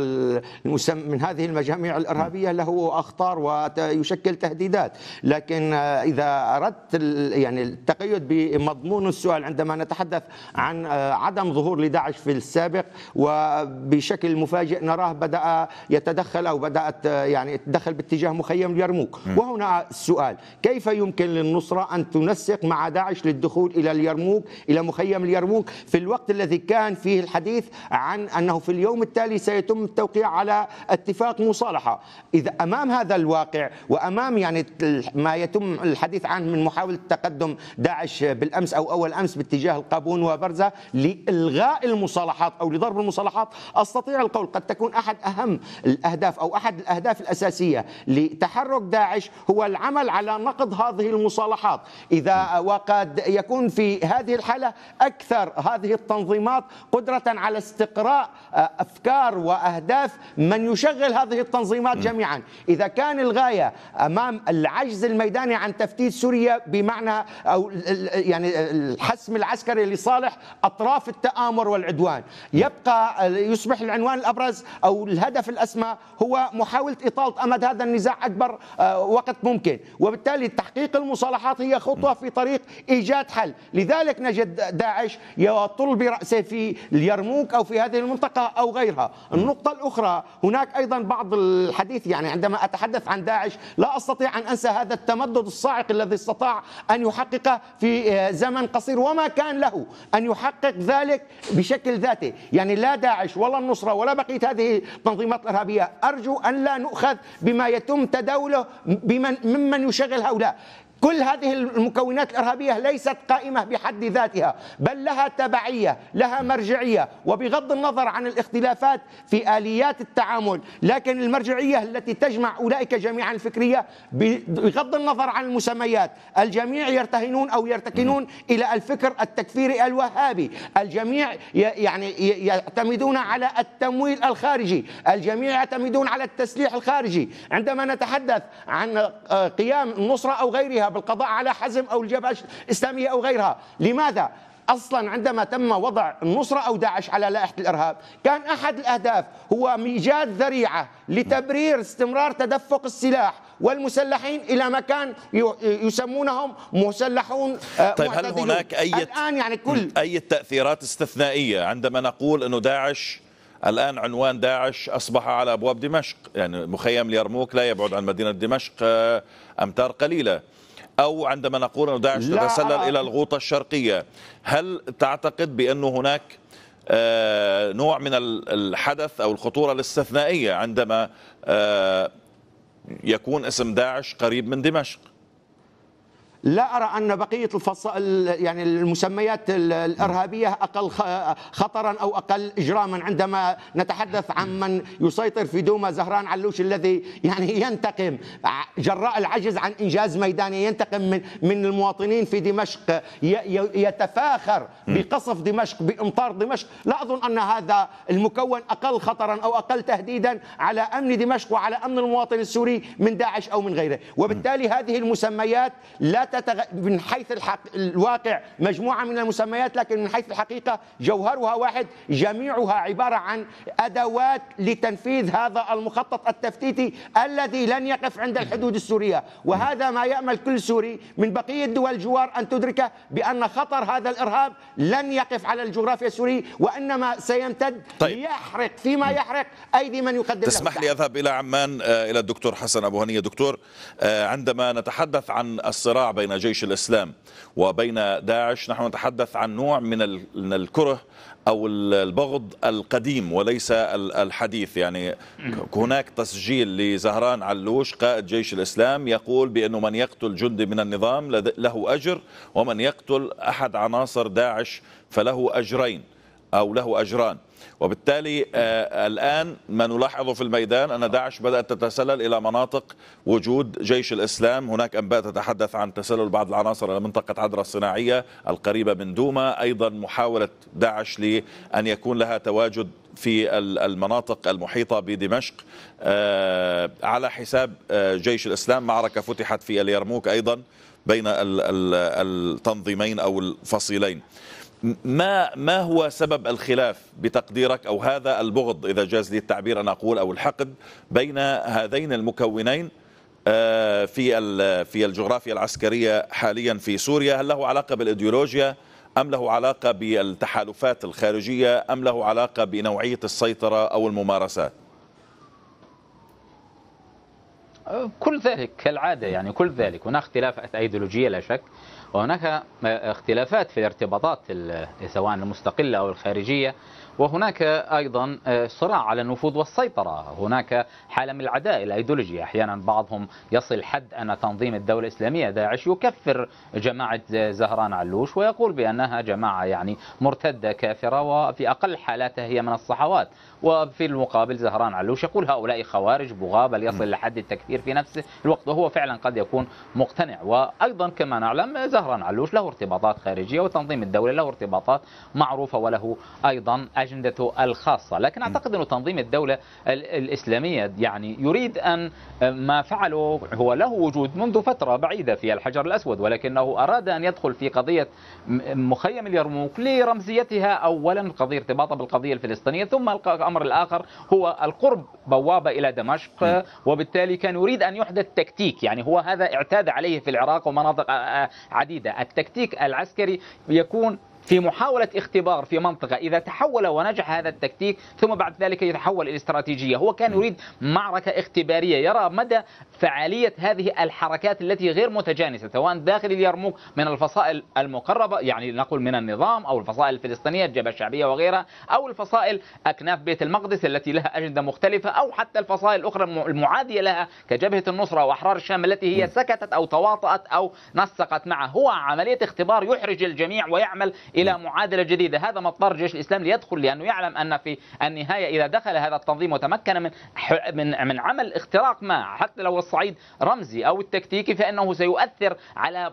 S8: المسم... من هذه المجاميع الارهابيه له اخطار ويشكل تهديدات، لكن آه، اذا اردت يعني التقيد بمضمون السؤال عندما نتحدث عن آه، عدم ظهور لداعش في السابق وبشكل مفاجئ نراه بدا يتدخل او بدات آه، يعني تدخل باتجاه مخيم اليرموك، وهنا السؤال كيف يمكن للنصره ان تنسق مع داعش للدخول الى اليرموك الى مخيم اليرموك في الوقت الذي كان في فيه الحديث عن أنه في اليوم التالي سيتم التوقيع على اتفاق مصالحة إذا أمام هذا الواقع وأمام يعني ما يتم الحديث عنه من محاولة تقدم داعش بالأمس أو أول أمس باتجاه القابون وبرزة لإلغاء المصالحات أو لضرب المصالحات أستطيع القول قد تكون أحد أهم الأهداف أو أحد الأهداف الأساسية لتحرك داعش هو العمل على نقض هذه المصالحات إذا وقد يكون في هذه الحالة أكثر هذه التنظيمات قدرة على استقراء آه، أفكار وأهداف من يشغل هذه التنظيمات جميعا إذا كان الغاية أمام العجز الميداني عن تفتيت سوريا بمعنى أو يعني الحسم العسكري لصالح أطراف التآمر والعدوان يبقى يصبح العنوان الأبرز أو الهدف الأسمى هو محاولة إطالة أمد هذا النزاع أكبر آه، وقت ممكن وبالتالي تحقيق المصالحات هي خطوة في طريق إيجاد حل لذلك نجد داعش يطل برأسه في اليرموك أو في هذه المنطقة أو غيرها النقطة الأخرى هناك أيضا بعض الحديث يعني عندما أتحدث عن داعش لا أستطيع أن أنسى هذا التمدد الصاعق الذي استطاع أن يحققه في آه، زمن قصير وما كان له أن يحقق ذلك بشكل ذاتي يعني لا داعش ولا النصرة ولا بقية هذه التنظيمات الإرهابية أرجو أن لا نؤخذ بما يتم تداوله بمن ممن يشغل هؤلاء كل هذه المكونات الارهابيه ليست قائمه بحد ذاتها بل لها تبعيه لها مرجعيه وبغض النظر عن الاختلافات في اليات التعامل لكن المرجعيه التي تجمع اولئك جميعا الفكريه بغض النظر عن المسميات الجميع يرتهنون او يرتكنون الى الفكر التكفيري الوهابي الجميع يعني يعتمدون على التمويل الخارجي الجميع يعتمدون على التسليح الخارجي عندما نتحدث عن آه، قيام النصره او غيرها فيها بالقضاء على حزم أو الجبهة الإسلامية أو غيرها لماذا؟ اصلا عندما تم وضع النصره او داعش على لائحه الارهاب كان احد الاهداف هو ايجاد ذريعه لتبرير استمرار تدفق السلاح والمسلحين الى مكان يسمونهم مسلحون آه، طيب هل هناك اي الان يعني
S1: كل اي تاثيرات استثنائيه عندما نقول انه داعش الآن عنوان داعش أصبح على أبواب دمشق يعني مخيم اليرموك لا يبعد عن مدينة دمشق آه، أمتار قليلة أو عندما نقول أن داعش تتسلل إلى الغوطة الشرقية هل تعتقد بأن هناك آه، نوع من الحدث أو الخطورة الاستثنائية عندما آه، يكون اسم داعش قريب من دمشق
S8: لا ارى ان بقيه الفص... يعني المسميات الارهابيه اقل خطرا او اقل اجراما عندما نتحدث عن من يسيطر في دوما زهران علوش الذي يعني ينتقم جراء العجز عن انجاز ميداني ينتقم من من المواطنين في دمشق يتفاخر بقصف دمشق بامطار دمشق لا اظن ان هذا المكون اقل خطرا او اقل تهديدا على امن دمشق وعلى امن المواطن السوري من داعش او من غيره وبالتالي هذه المسميات لا تتغ... من حيث الحق... الواقع مجموعة من المسميات لكن من حيث الحقيقة جوهرها واحد جميعها عبارة عن أدوات لتنفيذ هذا المخطط التفتيتي الذي لن يقف عند الحدود السورية وهذا ما يأمل كل سوري من بقية دول الجوار أن تدركه بأن خطر هذا الإرهاب لن يقف على الجغرافيا السورية وإنما سيمتد طيب. ليحرق فيما يحرق أيدي من يقدم تسمح
S1: لي أذهب إلى عمان آه، إلى الدكتور حسن أبو هنية دكتور آه، عندما نتحدث عن الصراع بين جيش الإسلام وبين داعش نحن نتحدث عن نوع من الكره أو البغض القديم وليس الحديث يعني هناك تسجيل لزهران علوش قائد جيش الإسلام يقول بأنه من يقتل جندي من النظام له أجر ومن يقتل أحد عناصر داعش فله أجرين أو له أجران وبالتالي آه، آه، الآن ما نلاحظه في الميدان أن داعش بدأت تتسلل إلى مناطق وجود جيش الإسلام هناك أنباء تتحدث عن تسلل بعض العناصر إلى منطقة عدرا الصناعية القريبة من دوما أيضا محاولة داعش لأن يكون لها تواجد في المناطق المحيطة بدمشق آه، على حساب جيش الإسلام معركة فتحت في اليرموك أيضا بين التنظيمين أو الفصيلين ما ما هو سبب الخلاف بتقديرك او هذا البغض اذا جاز لي التعبير ان اقول او الحقد بين هذين المكونين آه، في في الجغرافيا العسكريه حاليا في سوريا هل له علاقه بالايديولوجيا ام له علاقه بالتحالفات الخارجيه ام له علاقه بنوعيه السيطره او الممارسات
S9: آه، كل ذلك كالعاده يعني كل ذلك هناك اختلافات ايديولوجيه لا شك وهناك اختلافات في الارتباطات سواء المستقلة أو الخارجية وهناك أيضا آه، صراع على النفوذ والسيطرة هناك حالة من العداء الأيديولوجي أحيانا بعضهم يصل حد أن تنظيم الدولة الإسلامية داعش يكفر جماعة آه، زهران علوش ويقول بأنها جماعة يعني مرتدة كافرة وفي أقل حالاتها هي من الصحوات وفي المقابل زهران علوش يقول هؤلاء خوارج بغاء بل يصل لحد التكفير في نفس الوقت وهو فعلا قد يكون مقتنع وأيضا كما نعلم زهران علوش له ارتباطات خارجية وتنظيم الدولة له ارتباطات معروفة وله أيضا أجندته الخاصة لكن أعتقد انه تنظيم الدولة الإسلامية يعني يريد أن ما فعله هو له وجود منذ فترة بعيدة في الحجر الأسود ولكنه أراد أن يدخل في قضية مخيم اليرموك لرمزيتها أولا قضية ارتباطها بالقضية الفلسطينية ثم الأمر الآخر هو القرب بوابة إلى دمشق وبالتالي كان يريد أن يحدث تكتيك يعني هو هذا اعتاد عليه في العراق ومناطق عديدة التكتيك العسكري يكون في محاولة اختبار في منطقة إذا تحول ونجح هذا التكتيك ثم بعد ذلك يتحول إلى استراتيجية هو كان يريد معركة اختبارية يرى مدى فعالية هذه الحركات التي غير متجانسة سواء داخل اليرموك من الفصائل المقربة يعني نقول من النظام أو الفصائل الفلسطينية الجبهة الشعبية وغيرها أو الفصائل أكناف بيت المقدس التي لها أجندة مختلفة أو حتى الفصائل الأخرى المعادية لها كجبهة النصرة وأحرار الشام التي هي سكتت أو تواطأت أو نسقت معه هو عملية اختبار يحرج الجميع ويعمل إلى معادلة جديدة هذا ما اضطر جيش الإسلام ليدخل لأنه يعلم أن في النهاية إذا دخل هذا التنظيم وتمكن من من من عمل اختراق ما حتى لو الصعيد رمزي أو التكتيكي فإنه سيؤثر على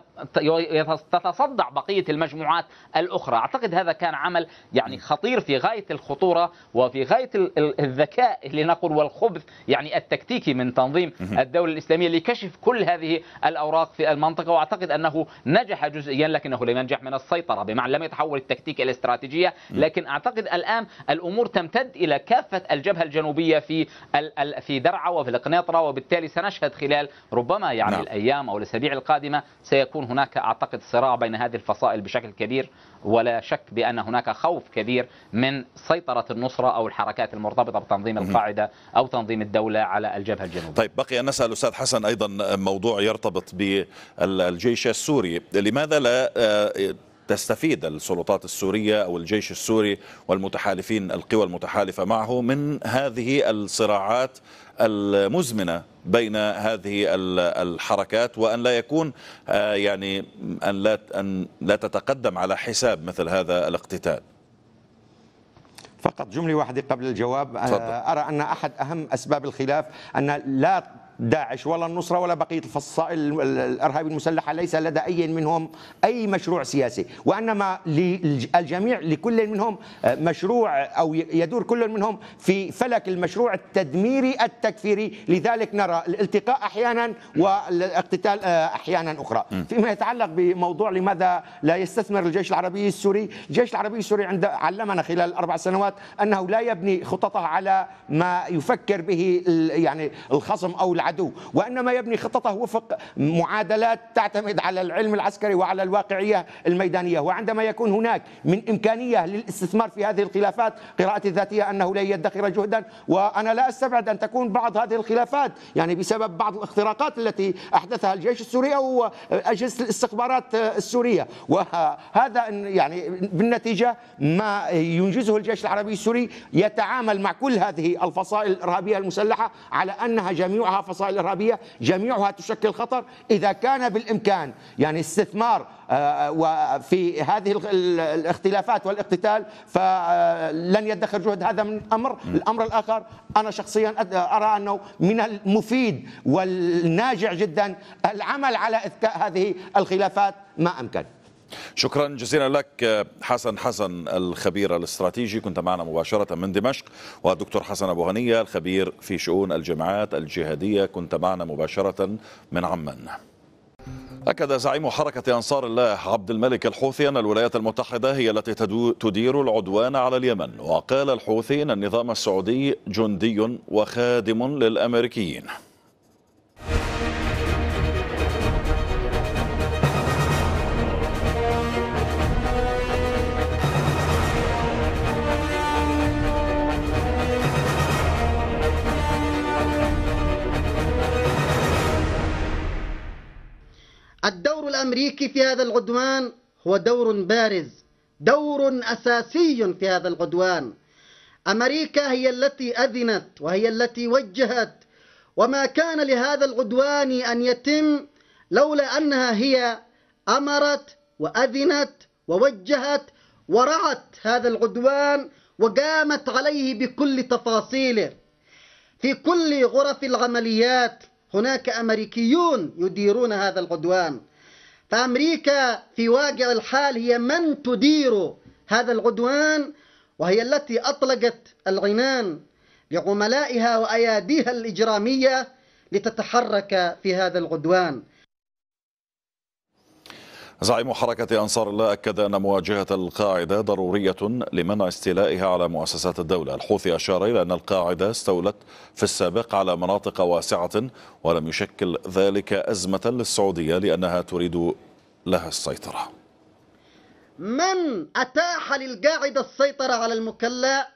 S9: تتصدع بقية المجموعات الأخرى أعتقد هذا كان عمل يعني خطير في غاية الخطورة وفي غاية الذكاء لنقل والخبث يعني التكتيكي من تنظيم الدولة الإسلامية لكشف كل هذه الأوراق في المنطقة وأعتقد أنه نجح جزئيا لكنه لم ينجح من السيطرة بمعنى لم تتحول التكتيك الى استراتيجيه لكن اعتقد الان الامور تمتد الى كافه الجبهه الجنوبيه في في درعا وفي القنيطره وبالتالي سنشهد خلال ربما يعني نعم. الايام او الاسابيع القادمه سيكون هناك اعتقد صراع بين هذه الفصائل بشكل كبير ولا شك بان هناك خوف كبير من سيطره النصره او الحركات المرتبطه بتنظيم القاعده او تنظيم الدوله على الجبهه الجنوبيه.
S1: طيب بقي ان نسال الاستاذ حسن ايضا موضوع يرتبط بالجيش السوري، لماذا لا آه، تستفيد السلطات السورية أو الجيش السوري والمتحالفين القوى المتحالفة معه من هذه الصراعات المزمنة بين هذه الحركات وأن لا يكون آه، يعني أن لا, أن لا تتقدم على حساب مثل هذا الاقتتال
S8: فقط جملة واحدة قبل الجواب صدق. آه، أرى أن أحد أهم أسباب الخلاف أن لا داعش ولا النصرة ولا بقية الفصائل الإرهاب المسلحة ليس لدى أي منهم أي مشروع سياسي وإنما للجميع لكل منهم آه، مشروع أو يدور كل منهم في فلك المشروع التدميري التكفيري لذلك نرى الالتقاء أحيانا والاقتتال آه، أحيانا أخرى فيما يتعلق بموضوع لماذا لا يستثمر الجيش العربي السوري الجيش العربي السوري عند علمنا خلال الأربع سنوات أنه لا يبني خططه على ما يفكر به يعني الخصم أو العدو وانما يبني خططه وفق معادلات تعتمد على العلم العسكري وعلى الواقعيه الميدانيه وعندما يكون هناك من امكانيه للاستثمار في هذه الخلافات قراءتي الذاتيه انه لن يدخر جهدا وانا لا استبعد ان تكون بعض هذه الخلافات يعني بسبب بعض الاختراقات التي احدثها الجيش السوري او اجهزه الاستخبارات السوريه وهذا يعني بالنتيجه ما ينجزه الجيش العربي السوري يتعامل مع كل هذه الفصائل الارهابيه المسلحه على انها جميعها فصائل الفصائل الارهابيه جميعها تشكل خطر اذا كان بالامكان يعني استثمار آه، آه، وفي آه، هذه الاختلافات والاقتتال فلن يدخر جهد هذا من امر الامر الاخر انا شخصيا ارى انه من المفيد والناجع جدا العمل على اذكاء هذه الخلافات
S1: ما امكن شكرا جزيلا لك حسن حسن الخبير الاستراتيجي كنت معنا مباشرة من دمشق والدكتور حسن أبو هنية الخبير في شؤون الجماعات الجهادية كنت معنا مباشرة من عمان أكد زعيم حركة أنصار الله عبد الملك الحوثي أن الولايات المتحدة هي التي تدير العدوان على اليمن وقال الحوثي أن النظام السعودي جندي وخادم للأمريكيين
S10: الدور الأمريكي في هذا العدوان هو دور بارز دور أساسي في هذا العدوان أمريكا هي التي أذنت وهي التي وجهت وما كان لهذا العدوان أن يتم لولا أنها هي أمرت وأذنت ووجهت ورعت هذا العدوان وقامت عليه بكل تفاصيله في كل غرف العمليات هناك أمريكيون يديرون هذا العدوان فأمريكا في واقع الحال هي من تدير هذا العدوان وهي التي أطلقت العنان لعملائها وأياديها الإجرامية لتتحرك في هذا العدوان
S1: زعيم حركة أنصار الله أكد أن مواجهة القاعدة ضرورية لمنع استيلائها على مؤسسات الدولة الحوثي أشار إلى أن القاعدة استولت في السابق على مناطق واسعة ولم يشكل ذلك أزمة للسعودية لأنها تريد لها السيطرة
S10: من أتاح للقاعدة السيطرة على المكلا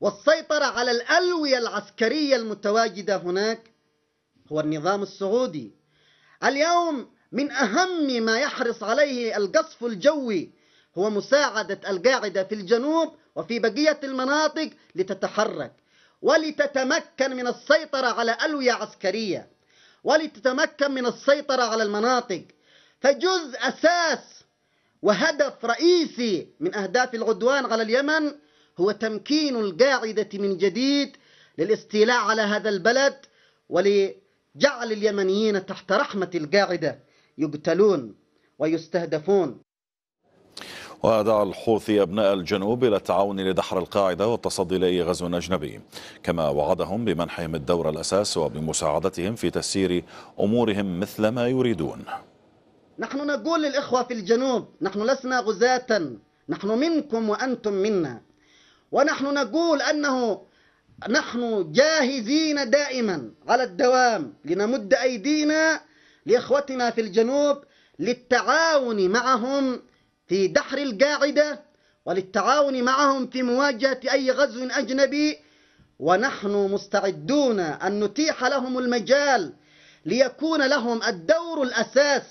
S10: والسيطرة على الألوية العسكرية المتواجدة هناك هو النظام السعودي اليوم من أهم ما يحرص عليه القصف الجوي هو مساعدة القاعدة في الجنوب وفي بقية المناطق لتتحرك ولتتمكن من السيطرة على ألوية عسكرية ولتتمكن من السيطرة على المناطق فجزء أساس وهدف رئيسي من أهداف العدوان على اليمن هو تمكين القاعدة من جديد للاستيلاء على هذا البلد ولجعل اليمنيين تحت رحمة القاعدة يقتلون ويستهدفون
S1: ودعا الحوثي أبناء الجنوب إلى التعاون لدحر القاعدة والتصدي لأي غزو أجنبي كما وعدهم بمنحهم الدور الأساس وبمساعدتهم في تسيير أمورهم مثل ما يريدون
S10: نحن نقول للإخوة في الجنوب نحن لسنا غزاة نحن منكم وأنتم منا ونحن نقول أنه نحن جاهزين دائما على الدوام لنمد أيدينا لإخوتنا في الجنوب للتعاون معهم في دحر القاعدة وللتعاون معهم في مواجهة أي غزو أجنبي ونحن مستعدون أن نتيح لهم المجال ليكون لهم الدور الأساس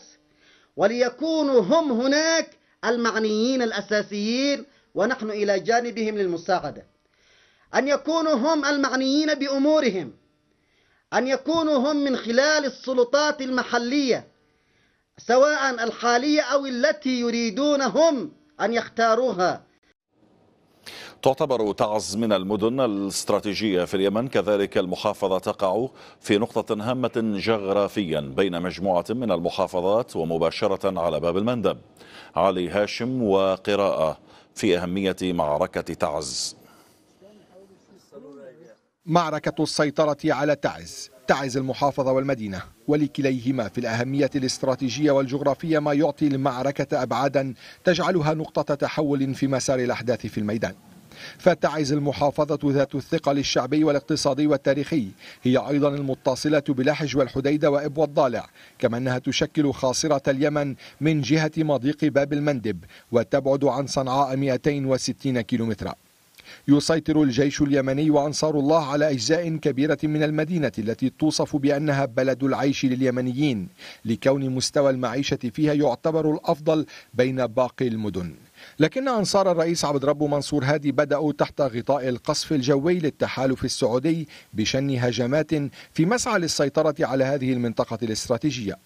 S10: وليكونوا هم هناك المعنيين الأساسيين ونحن إلى جانبهم للمساعدة أن يكونوا هم المعنيين بأمورهم أن يكونوا هم من خلال السلطات المحلية سواء الحالية أو التي يريدون هم أن يختاروها
S1: تعتبر تعز من المدن الاستراتيجية في اليمن كذلك المحافظة تقع في نقطة هامة جغرافيا بين مجموعة من المحافظات ومباشرة على باب المندب علي هاشم وقراءة في أهمية معركة تعز
S7: معركة السيطرة على تعز تعز المحافظة والمدينة ولكليهما في الأهمية الاستراتيجية والجغرافية ما يعطي المعركة أبعادا تجعلها نقطة تحول في مسار الأحداث في الميدان فتعز المحافظة ذات الثقل الشعبي والاقتصادي والتاريخي هي أيضا المتصلة بلحج والحديدة وإب والضالع كما أنها تشكل خاصرة اليمن من جهة مضيق باب المندب وتبعد عن صنعاء 260 كيلومترا يسيطر الجيش اليمني وأنصار الله على أجزاء كبيرة من المدينة التي توصف بأنها بلد العيش لليمنيين لكون مستوى المعيشة فيها يعتبر الأفضل بين باقي المدن لكن أنصار الرئيس عبد ربه منصور هادي بدأوا تحت غطاء القصف الجوي للتحالف السعودي بشن هجمات في مسعى للسيطرة على هذه المنطقة الاستراتيجية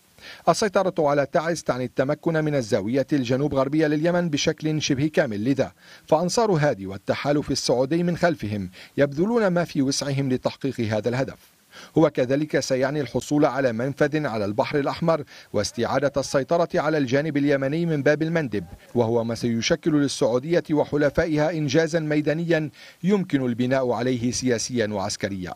S7: السيطرة على تعز تعني التمكن من الزاوية الجنوب غربية لليمن بشكل شبه كامل لذا فأنصار هادي والتحالف السعودي من خلفهم يبذلون ما في وسعهم لتحقيق هذا الهدف هو كذلك سيعني الحصول على منفذ على البحر الأحمر واستعادة السيطرة على الجانب اليمني من باب المندب وهو ما سيشكل للسعودية وحلفائها إنجازا ميدانيا يمكن البناء عليه سياسيا وعسكريا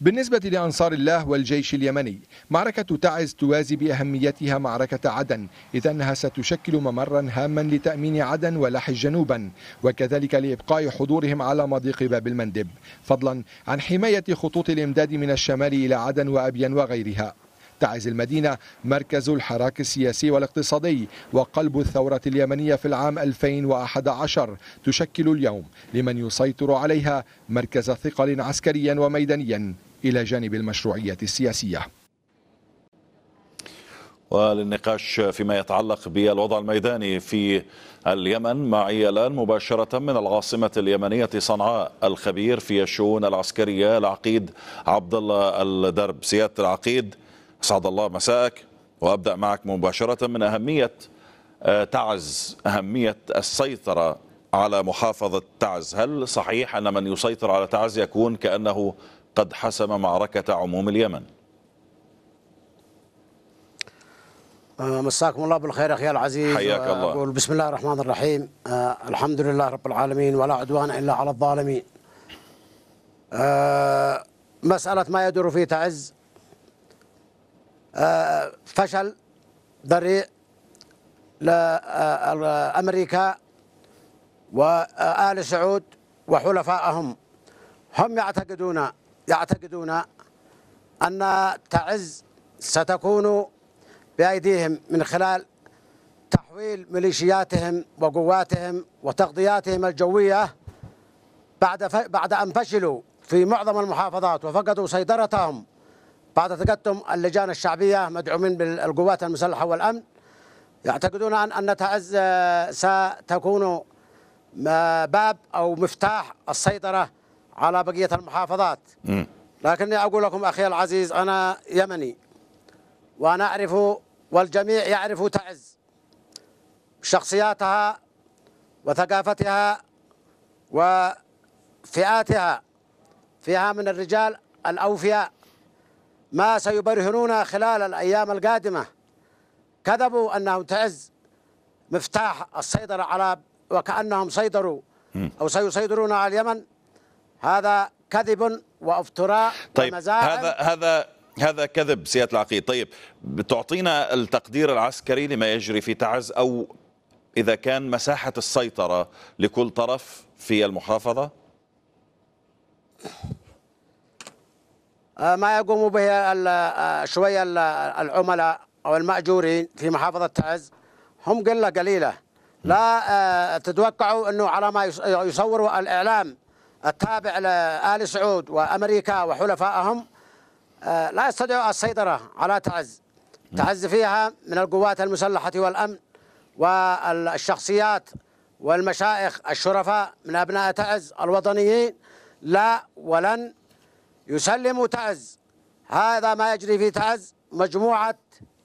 S7: بالنسبة لأنصار الله والجيش اليمني معركة تعز توازي بأهميتها معركة عدن إذ أنها ستشكل ممرا هاما لتأمين عدن ولحج جنوبا وكذلك لإبقاء حضورهم على مضيق باب المندب فضلا عن حماية خطوط الإمداد من الشمال إلى عدن وأبين وغيرها تعز المدينة مركز الحراك السياسي والاقتصادي وقلب الثورة اليمنية في العام 2011 تشكل اليوم لمن يسيطر عليها مركز ثقل عسكريا وميدانيا إلى جانب المشروعية السياسية
S1: وللنقاش فيما يتعلق بالوضع الميداني في اليمن معي الآن مباشرة من العاصمة اليمنية صنعاء الخبير في الشؤون العسكرية العقيد عبد الله الدرب سيادة العقيد أسعد الله مساءك وأبدأ معك مباشرة من أهمية آه، تعز أهمية السيطرة على محافظة تعز هل صحيح أن من يسيطر على تعز يكون كأنه قد حسم معركة عموم اليمن
S4: آه، مساكم الله بالخير اخي العزيز حياك آه، الله اقول بسم الله الرحمن الرحيم أه الحمد لله رب العالمين ولا عدوان الا على الظالمين أه مساله ما يدور في تعز فشل ذريع لأمريكا وآل سعود وحلفائهم هم يعتقدون يعتقدون أن تعز ستكون بأيديهم من خلال تحويل ميليشياتهم وقواتهم وتغطياتهم الجوية بعد بعد أن فشلوا في معظم المحافظات وفقدوا سيطرتهم بعد تقدم اللجان الشعبية مدعومين بالقوات المسلحة والأمن يعتقدون أن النتائج ستكون باب أو مفتاح السيطرة على بقية المحافظات لكني أقول لكم أخي العزيز أنا يمني وأنا أعرف والجميع يعرف تعز شخصياتها وثقافتها وفئاتها فيها من الرجال الأوفياء ما سيبرهنون خلال الأيام القادمة كذبوا أنهم تعز مفتاح السيطرة على وكأنهم سيطروا أو سيسيطرون على اليمن هذا كذب وافتراء طيب ومزاعم
S1: هذا هذا هذا كذب سياده العقيد طيب بتعطينا التقدير العسكري لما يجري في تعز او اذا كان مساحه السيطره لكل طرف في المحافظه
S4: آه، ما يقوم به آه، شوية العملاء أو المأجورين في محافظة تعز هم قلة قليلة لا آه، تتوقعوا أنه على ما يصوروا الإعلام التابع لآل سعود وأمريكا وحلفائهم لا يستطيعوا السيطرة على تعز نعم. تعز فيها من القوات المسلحة والأمن والشخصيات والمشايخ الشرفاء من أبناء تعز الوطنيين لا ولن يسلم تعز هذا ما يجري في تعز مجموعة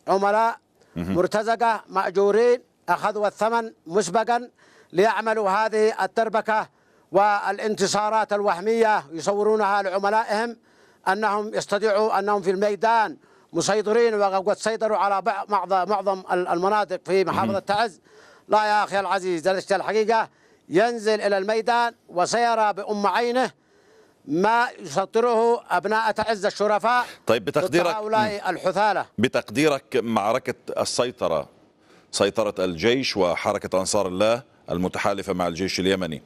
S4: عملاء مرتزقة مأجورين أخذوا الثمن مسبقا ليعملوا هذه التربكة والانتصارات الوهمية يصورونها لعملائهم أنهم يستطيعوا أنهم في الميدان مسيطرين وقد سيطروا على بعض معظم المناطق في محافظة تعز لا يا أخي العزيز الحقيقة ينزل إلى الميدان وسيرى بأم عينه ما يسطره ابناء تعز الشرفاء
S1: طيب بتقديرك هؤلاء الحثاله بتقديرك معركه السيطره سيطره الجيش وحركه انصار الله المتحالفه مع الجيش اليمني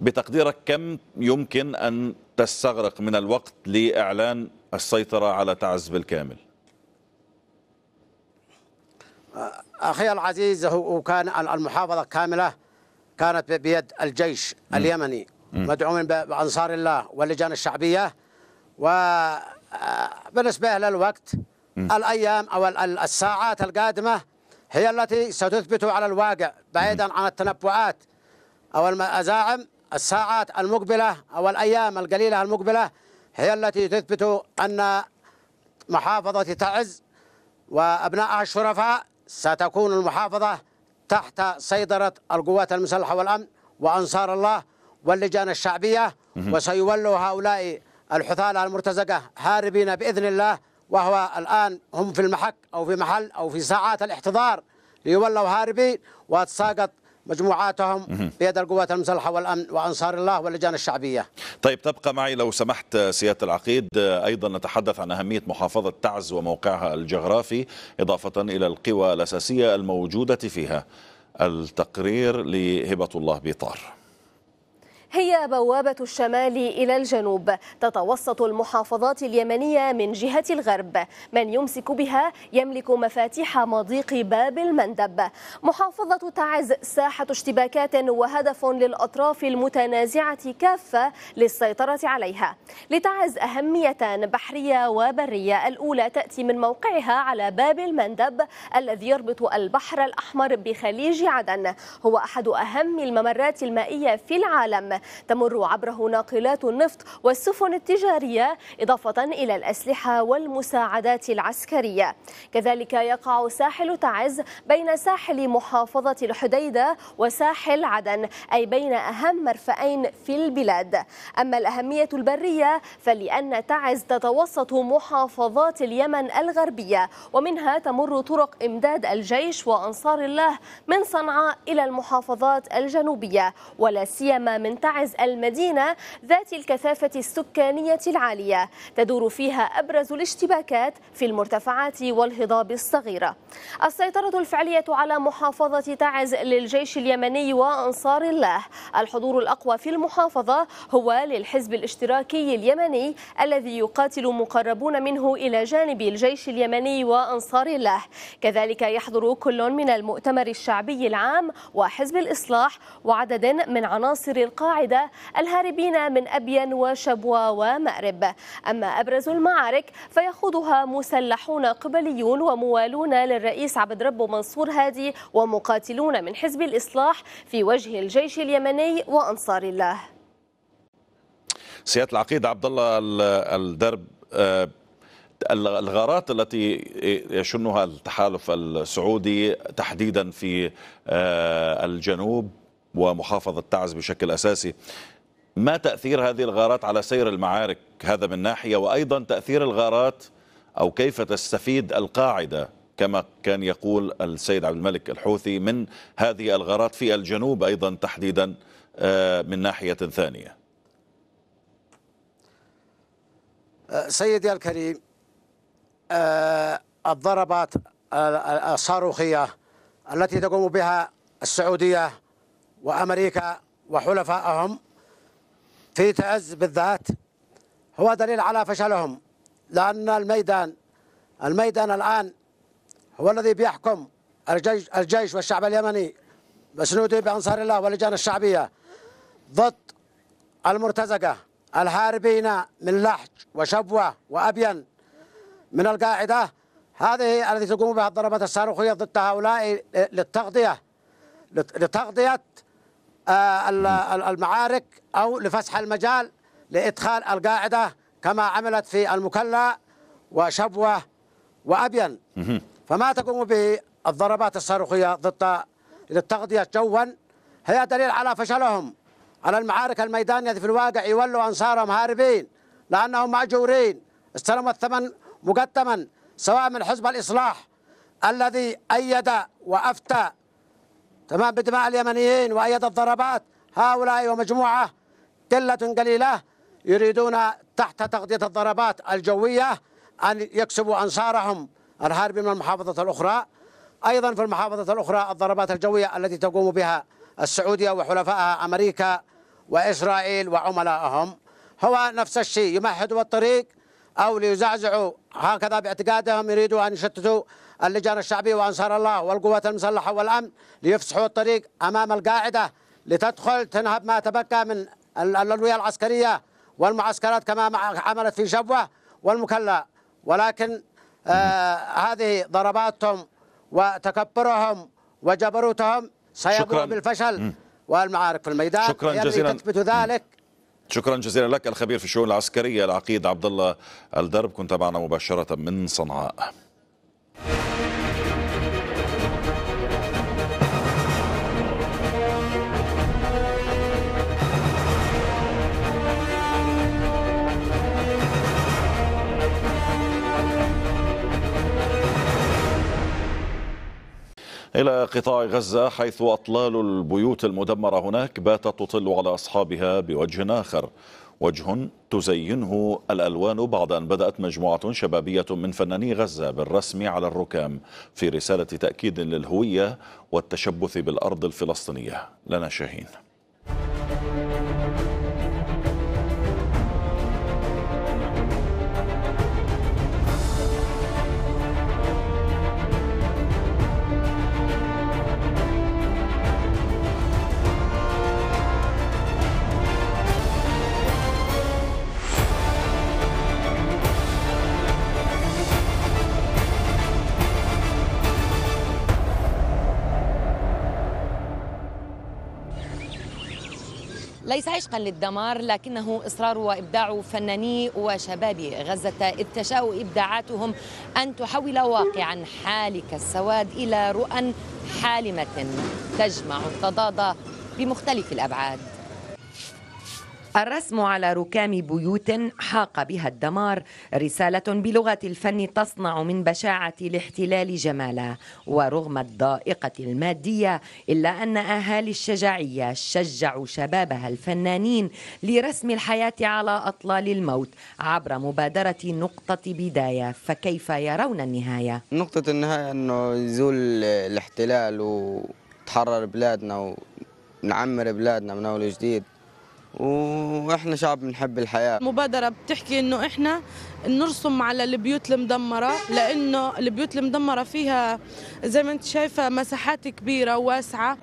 S1: بتقديرك كم يمكن ان تستغرق من الوقت لاعلان السيطره على تعز بالكامل
S4: اخي العزيز هو كان المحافظه كامله كانت بيد الجيش اليمني م. مدعومين بانصار الله واللجان الشعبيه وبالنسبه آه، للوقت الايام او الساعات القادمه هي التي ستثبت على الواقع بعيدا عن التنبؤات او المزاعم الساعات المقبله او الايام القليله المقبله هي التي تثبت ان محافظه تعز وابنائها الشرفاء ستكون المحافظه تحت سيطره القوات المسلحه والامن وانصار الله واللجان الشعبية وسيولوا هؤلاء الحثالة المرتزقة هاربين بإذن الله وهو الآن هم في المحك أو في محل أو في ساعات الاحتضار ليولوا هاربين وتساقط مجموعاتهم بيد القوات المسلحة والأمن وأنصار الله واللجان الشعبية
S1: طيب تبقى معي لو سمحت سيادة العقيد أيضا نتحدث عن أهمية محافظة تعز وموقعها الجغرافي إضافة إلى القوى الأساسية الموجودة فيها التقرير لهبة الله بيطار
S11: هي بوابة الشمال إلى الجنوب تتوسط المحافظات اليمنية من جهة الغرب من يمسك بها يملك مفاتيح مضيق باب المندب محافظة تعز ساحة اشتباكات وهدف للأطراف المتنازعة كافة للسيطرة عليها لتعز أهمية بحرية وبرية الأولى تأتي من موقعها على باب المندب الذي يربط البحر الأحمر بخليج عدن هو أحد أهم الممرات المائية في العالم تمر عبره ناقلات النفط والسفن التجارية إضافة إلى الأسلحة والمساعدات العسكرية كذلك يقع ساحل تعز بين ساحل محافظة الحديدة وساحل عدن أي بين أهم مرفأين في البلاد أما الأهمية البرية فلأن تعز تتوسط محافظات اليمن الغربية ومنها تمر طرق إمداد الجيش وأنصار الله من صنعاء إلى المحافظات الجنوبية ولا سيما من تعز تعز المدينة ذات الكثافة السكانية العالية تدور فيها أبرز الاشتباكات في المرتفعات والهضاب الصغيرة السيطرة الفعلية على محافظة تعز للجيش اليمني وأنصار الله الحضور الأقوى في المحافظة هو للحزب الاشتراكي اليمني الذي يقاتل مقربون منه إلى جانب الجيش اليمني وأنصار الله كذلك يحضر كل من المؤتمر الشعبي العام وحزب الإصلاح وعدد من عناصر القاعدة القاعدة الهاربين من أبين وشبوة ومأرب أما أبرز المعارك فيخوضها مسلحون قبليون وموالون للرئيس عبد ربه منصور هادي ومقاتلون من حزب الإصلاح في وجه الجيش اليمني وأنصار الله
S1: سيادة العقيد عبد الله الدرب آه، الغارات التي يشنها التحالف السعودي تحديدا في آه، الجنوب ومحافظة تعز بشكل أساسي ما تأثير هذه الغارات على سير المعارك هذا من ناحية وأيضا تأثير الغارات أو كيف تستفيد القاعدة كما كان يقول السيد عبد الملك الحوثي من هذه الغارات في الجنوب أيضا تحديدا آه، من ناحية ثانية
S4: آه، سيدي الكريم آه، الضربات الصاروخية التي تقوم بها السعودية وأمريكا وحلفائهم في تعز بالذات هو دليل على فشلهم لأن الميدان الميدان الآن هو الذي بيحكم الجيش, الجيش والشعب اليمني مسنود بأنصار الله واللجان الشعبية ضد المرتزقة الهاربين من لحج وشبوة وأبين من القاعدة هذه التي تقوم بها الضربات الصاروخية ضد هؤلاء للتغذية للتغذية آه، المعارك أو لفسح المجال لإدخال القاعدة كما عملت في المكلا وشبوة وأبين فما تقوم به الضربات الصاروخية ضد للتغذية جوا هي دليل على فشلهم على المعارك الميدانية في الواقع يولوا أنصارهم هاربين لأنهم مأجورين استلموا الثمن مقدما سواء من حزب الإصلاح الذي أيد وأفتى تمام بدماء اليمنيين وأيد الضربات هؤلاء ومجموعة قلة قليلة يريدون تحت تغطية الضربات الجوية أن يكسبوا أنصارهم الهاربين من المحافظة الأخرى أيضا في المحافظة الأخرى الضربات الجوية التي تقوم بها السعودية وحلفائها أمريكا وإسرائيل وعملائهم هو نفس الشيء يمهدوا الطريق أو ليزعزعوا هكذا باعتقادهم يريدوا أن يشتتوا اللجان الشعبية وأنصار الله والقوات المسلحة والأمن ليفسحوا الطريق أمام القاعدة لتدخل تنهب ما تبقى من الألوية العسكرية والمعسكرات كما عملت في جبوة والمكلا ولكن آه هذه ضرباتهم وتكبرهم وجبروتهم سيبوء بالفشل والمعارك في الميدان شكرا جزيلا تثبت ذلك
S1: شكرا جزيلا لك الخبير في الشؤون العسكريه العقيد عبد الله الدرب كنت معنا مباشره من صنعاء إلى قطاع غزة حيث أطلال البيوت المدمرة هناك باتت تطل على أصحابها بوجه آخر وجه تزينه الألوان بعد أن بدأت مجموعة شبابية من فناني غزة بالرسم على الركام في رسالة تأكيد للهوية والتشبث بالأرض الفلسطينية لنا شاهين
S12: ليس عشقا للدمار لكنه إصرار وإبداع فناني وشباب غزة إذ تشاء إبداعاتهم أن تحول واقعا حالك السواد إلى رؤى حالمة تجمع التضاد بمختلف الأبعاد الرسم على ركام بيوت حاق بها الدمار رسالة بلغة الفن تصنع من بشاعة الاحتلال جمالا ورغم الضائقة المادية إلا أن أهالي الشجاعية شجعوا شبابها الفنانين لرسم الحياة على أطلال الموت عبر مبادرة نقطة بداية فكيف يرون النهاية؟
S10: نقطة النهاية أنه يزول الاحتلال وتحرر بلادنا ونعمر بلادنا من أول
S8: جديد واحنا شعب بنحب الحياه
S11: مبادره بتحكي انه احنا نرسم على البيوت المدمره لانه البيوت المدمره فيها زي ما انت شايفه مساحات كبيره واسعه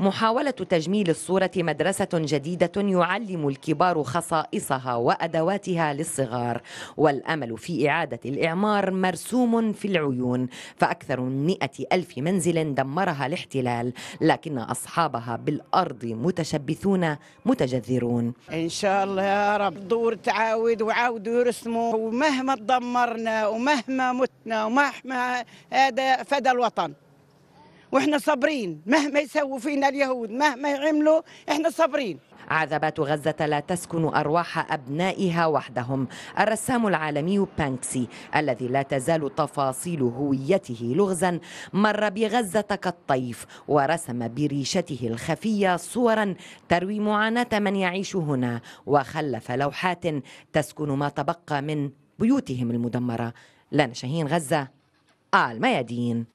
S12: محاولة تجميل الصورة مدرسة جديدة يعلم الكبار خصائصها وأدواتها للصغار والأمل في إعادة الإعمار مرسوم في العيون فأكثر من مئة ألف منزل دمرها الاحتلال لكن أصحابها بالأرض متشبثون متجذرون
S4: إن شاء الله يا رب دور تعاود وعاودوا يرسموا ومهما تدمرنا ومهما متنا ومهما هذا فدى الوطن واحنا صابرين مهما يسووا فينا اليهود مهما يعملوا احنا صابرين
S12: عذبات غزة لا تسكن أرواح أبنائها وحدهم الرسام العالمي بانكسي الذي لا تزال تفاصيل هويته لغزا مر بغزة كالطيف ورسم بريشته الخفية صورا تروي معاناة من يعيش هنا وخلف لوحات تسكن ما تبقى من بيوتهم المدمرة لنا شاهين غزة آل ميادين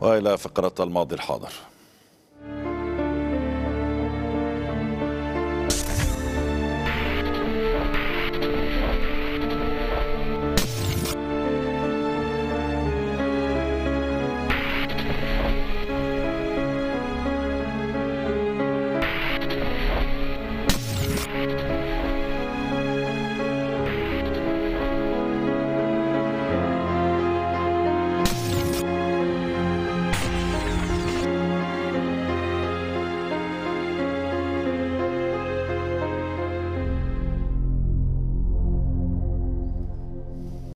S1: والى فقره الماضي الحاضر